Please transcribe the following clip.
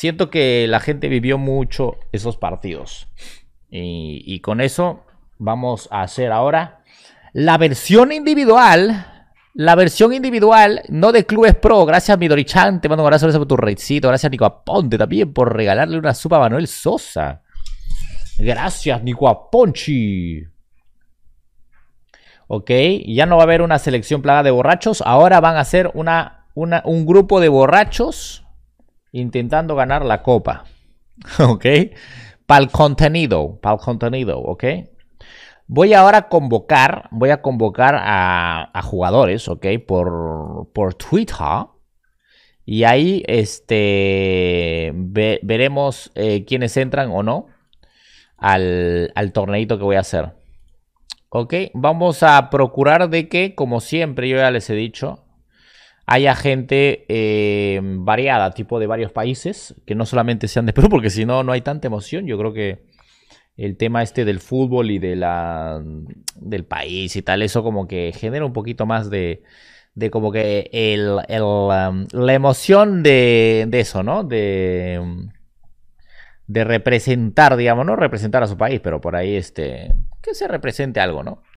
siento que la gente vivió mucho esos partidos. Y, con eso vamos a hacer ahora la versión individual. La versión individual, no de Clubes Pro. Gracias, Midorichan. Te mando un abrazo, gracias por tu redcito. Gracias, Nico Aponte también por regalarle una sopa a Manuel Sosa. Gracias, Nico Aponchi. Ok, ya no va a haber una selección plaga de borrachos. Ahora van a ser un grupo de borrachos intentando ganar la copa. ¿Ok? Para el contenido, para el contenido, ¿ok? Voy ahora a convocar, voy a convocar a, jugadores, ¿ok? Por, por, Twitter. Y ahí este, veremos eh, quiénes entran o no al, al torneito que voy a hacer. ¿Ok? Vamos a procurar de que, como siempre yo ya les he dicho, haya gente eh, variada, tipo de varios países, que no solamente sean de Perú, porque si no, no hay tanta emoción. Yo creo que el tema este del fútbol y de la, del país y tal, eso como que genera un poquito más de, de como que um, la emoción de, eso, ¿no? De, de representar, digamos, no representar a su país, pero por ahí este, que se represente algo, ¿no?